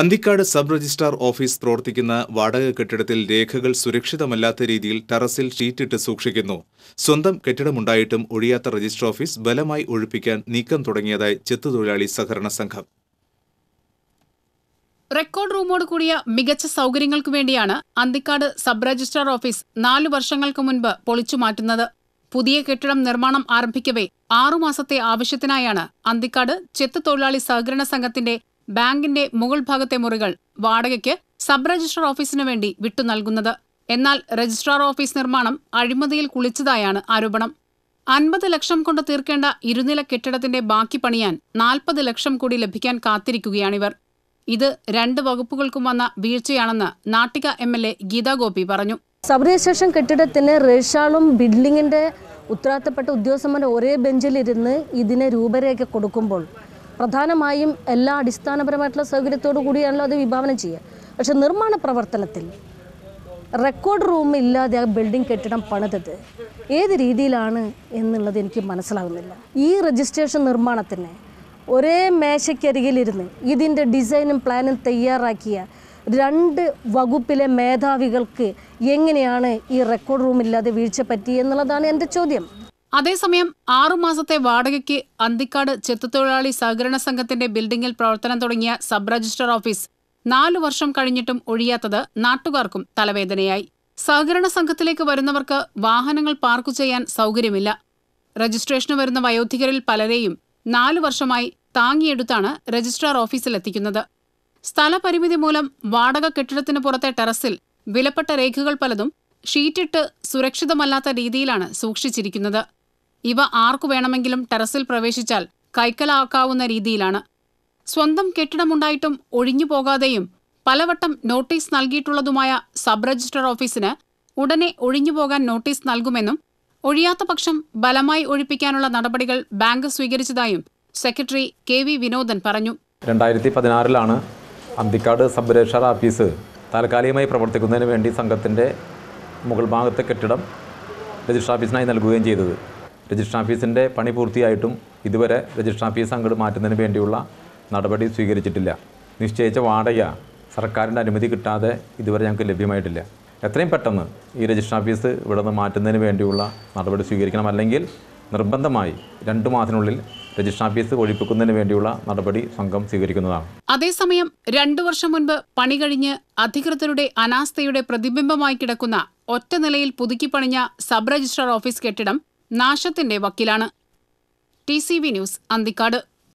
Anthikad sub registrar office പ്രവർത്തിക്കുന്ന വാടക കെട്ടിടത്തിൽ രേഖകൾ സുരക്ഷിതമല്ലാത്ത രീതിയിൽ ടെറസിൽ ഷീറ്റിട്ട് സൂക്ഷിക്കുന്നു സ്വന്തം കെട്ടിടമുണ്ടായിട്ടും ഒഴിയാത്ത രജിസ്ട്രാർ ഓഫീസ് ബലമായി ഒഴിപ്പിക്കാൻ നീക്കം തുടങ്ങിയതായി ചെത്തുതൊഴിലാളി സഹകരണ സംഘം റെക്കോർഡ് റൂമോട് കൂടിയ മികച്ച സൌകര്യങ്ങൾക്കു വേണ്ടിയാണ് അന്തിക്കാട് സബ് രജിസ്ട്രാർ ഓഫീസ് നാലു വർഷങ്ങൾക്ക് മുൻപ് പൊളിച്ചു മാറ്റുന്നത് പുതിയ കെട്ടിടം നിർമ്മാണം ആരംഭിക്കവേ ആറുമാസത്തെ ആവശ്യത്തിനായാണ് അന്തിക്കാട് ചെത്ത് തൊഴിലാളി സഹകരണ സംഘത്തിന്റെ ബാങ്കിന്റെ മുകൾ ഭാഗത്തെ മുറികൾ വാടകയ്ക്ക് സബ് രജിസ്ട്രാർ ഓഫീസിനു വേണ്ടി വിട്ടു നൽകുന്നത് എന്നാൽ രജിസ്ട്രാർ ഓഫീസ് നിർമ്മാണം അഴിമതിയിൽ കുളിച്ചതായാണ് ആരോപണം അൻപത് ലക്ഷം കൊണ്ട് തീർക്കേണ്ട ഇരുനില കെട്ടിടത്തിന്റെ ബാക്കി പണിയാൻ നാൽപ്പത് ലക്ഷം കൂടി ലഭിക്കാൻ കാത്തിരിക്കുകയാണിവർ ഇത് രണ്ട് വകുപ്പുകൾക്കും വന്ന വീഴ്ചയാണെന്ന് Nattika M L A Geetha Gopi പറഞ്ഞു സബ് രജിസ്ട്രേഷൻ കെട്ടിടത്തിന് റേഷാളും ബിൽഡിങ്ങിന്റെ ഉത്തരവാദിത്തപ്പെട്ട ഉദ്യോഗസ്ഥന്മാർ ഒരേ ബെഞ്ചിലിരുന്ന് ഇതിനെ രൂപരേഖ കൊടുക്കുമ്പോൾ പ്രധാനമായും എല്ലാ അടിസ്ഥാനപരമായിട്ടുള്ള സൗകര്യത്തോടു കൂടിയാണല്ലോ അത് വിഭാവനം ചെയ്യുക പക്ഷേ നിർമ്മാണ പ്രവർത്തനത്തിൽ റെക്കോർഡ് റൂം ഇല്ലാതെ ആ ബിൽഡിംഗ് കെട്ടിടം പണിതത് ഏത് രീതിയിലാണ് എന്നുള്ളത് എനിക്ക് മനസ്സിലാകുന്നില്ല ഈ രജിസ്ട്രേഷൻ നിർമ്മാണത്തിന് ഒരേ മേശയ്ക്കരികിലിരുന്ന് ഇതിൻ്റെ ഡിസൈനും പ്ലാനും തയ്യാറാക്കിയ രണ്ട് വകുപ്പിലെ മേധാവികൾക്ക് എങ്ങനെയാണ് ഈ റെക്കോർഡ് റൂമില്ലാതെ വീഴ്ച പറ്റിയെന്നുള്ളതാണ് എൻ്റെ ചോദ്യം അതേസമയം ആറുമാസത്തെ വാടകയ്ക്ക് അന്തിക്കാട് ചെത്തുതൊഴിലാളി സഹകരണ സംഘത്തിന്റെ ബിൽഡിംഗിൽ പ്രവർത്തനം തുടങ്ങിയ സബ് രജിസ്ട്രാർ ഓഫീസ് നാലു വർഷം കഴിഞ്ഞിട്ടും ഒഴിയാത്തത് നാട്ടുകാർക്കും തലവേദനയായി സഹകരണ സംഘത്തിലേക്ക് വരുന്നവർക്ക് വാഹനങ്ങൾ പാർക്ക് ചെയ്യാൻ സൗകര്യമില്ല രജിസ്ട്രേഷന് വരുന്ന വയോധികരിൽ പലരെയും നാലു വർഷമായി താങ്ങിയെടുത്താണ് രജിസ്ട്രാർ ഓഫീസിലെത്തിക്കുന്നത് സ്ഥലപരിമിതി മൂലം വാടക കെട്ടിടത്തിന് പുറത്തെ ടെറസിൽ വിലപ്പെട്ട രേഖകൾ പലതും ഷീറ്റിട്ട് സുരക്ഷിതമല്ലാത്ത രീതിയിലാണ് സൂക്ഷിച്ചിരിക്കുന്നത് ഇവ ആർക്കു വേണമെങ്കിലും ടെറസിൽ പ്രവേശിച്ചാൽ കൈക്കലാക്കാവുന്ന രീതിയിലാണ് സ്വന്തം കെട്ടിടമുണ്ടായിട്ടും ഒഴിഞ്ഞു പോകാതെയും പലവട്ടം നോട്ടീസ് നൽകിയിട്ടുള്ളതുമായ സബ് രജിസ്ട്രാർ ഓഫീസിന് ഉടനെ പോകാൻ നോട്ടീസ് നൽകുമെന്നും ഒഴിയാത്ത പക്ഷം ബലമായി ഒഴിപ്പിക്കാനുള്ള നടപടികൾ ബാങ്ക് സ്വീകരിച്ചതായും സെക്രട്ടറി കെ വി വിനോദൻ പറഞ്ഞു രണ്ടായിരത്തി പതിനാറിലാണ് അന്തിക്കാട് സബ് രജിസ്ട്രാർ ഓഫീസ് താൽക്കാലികമായി പ്രവർത്തിക്കുന്നതിന് വേണ്ടി സംഘത്തിൻ്റെ മുകൾ ഭാഗത്തെ കെട്ടിടം രജിസ്ട്രാർ ഓഫീസിനായി നൽകുകയും ചെയ്തത് രജിസ്ട്രാർ ഓഫീസിൻ്റെ പണി പൂർത്തിയായിട്ടും ഇതുവരെ രജിസ്ട്രാർ ഓഫീസ് അങ്ങോട്ട് മാറ്റുന്നതിന് വേണ്ടിയുള്ള നടപടി സ്വീകരിച്ചിട്ടില്ല നിശ്ചയിച്ച വാടക സർക്കാരിൻ്റെ അനുമതി കിട്ടാതെ ഇതുവരെ ഞങ്ങൾക്ക് ലഭ്യമായിട്ടില്ല എത്രയും പെട്ടെന്ന് ഈ രജിസ്ട്രാർ ഓഫീസ് ഇവിടെ നിന്ന് മാറ്റുന്നതിന് വേണ്ടിയുള്ള നടപടി സ്വീകരിക്കണം അല്ലെങ്കിൽ നിർബന്ധമായി രണ്ടു മാസത്തിനുള്ളിൽ രജിസ്ട്രാർ ഓഫീസ് ഒഴിപ്പിക്കുന്നതിന് വേണ്ടിയുള്ള നടപടി സംഘം സ്വീകരിക്കുന്നതാണ് അതേസമയം രണ്ടു വർഷം മുൻപ് പണി കഴിഞ്ഞ് അധികൃതരുടെ അനാസ്ഥയുടെ പ്രതിബിംബമായി കിടക്കുന്ന ഒറ്റ നിലയിൽ പുതുക്കി പണിഞ്ഞ സബ് രജിസ്ട്രാർ ഓഫീസ് കെട്ടിടം നാശത്തിന്റെ വക്കീലാണ് T C V news Anthikad